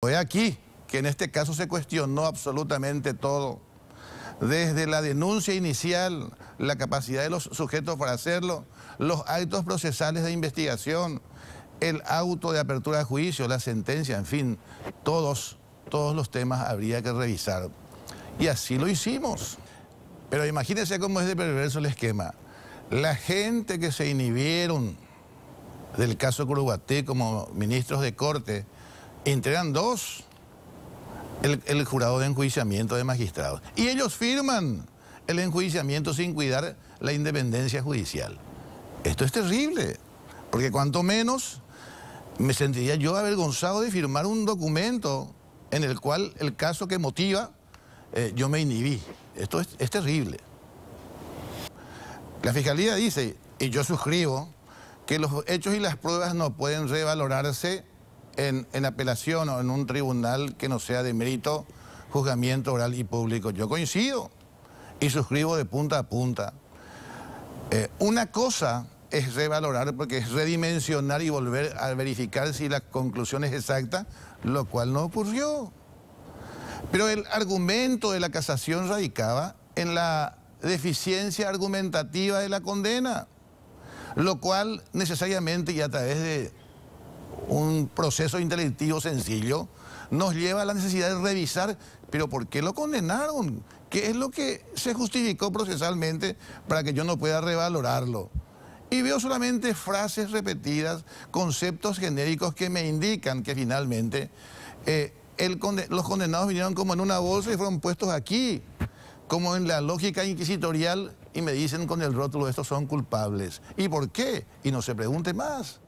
Hoy aquí que en este caso se cuestionó absolutamente todo. Desde la denuncia inicial, la capacidad de los sujetos para hacerlo, los actos procesales de investigación, el auto de apertura de juicio, la sentencia, en fin, todos, todos los temas habría que revisar. Y así lo hicimos. Pero imagínense cómo es de perverso el esquema. La gente que se inhibieron del caso Curubaté como ministros de corte, entregan dos el, jurado de enjuiciamiento de magistrados. Y ellos firman el enjuiciamiento sin cuidar la independencia judicial. Esto es terrible, porque cuanto menos me sentiría yo avergonzado de firmar un documento en el cual el caso que motiva eh, yo me inhibí. Esto es, es, terrible. La Fiscalía dice, y yo suscribo, que los hechos y las pruebas no pueden revalorarse en, apelación o en un tribunal que no sea de mérito, juzgamiento oral y público. Yo coincido y suscribo de punta a punta. Eh, una cosa es revalorar porque es redimensionar y volver a verificar si la conclusión es exacta, lo cual no ocurrió. Pero el argumento de la casación radicaba en la deficiencia argumentativa de la condena, lo cual necesariamente y a través de un proceso intelectivo sencillo, nos lleva a la necesidad de revisar, pero ¿por qué lo condenaron? ¿Qué es lo que se justificó procesalmente para que yo no pueda revalorarlo? Y veo solamente frases repetidas, conceptos genéricos que me indican que finalmente eh, los condenados vinieron como en una bolsa y fueron puestos aquí, como en la lógica inquisitorial, y me dicen con el rótulo, estos son culpables. ¿Y por qué? Y no se pregunte más.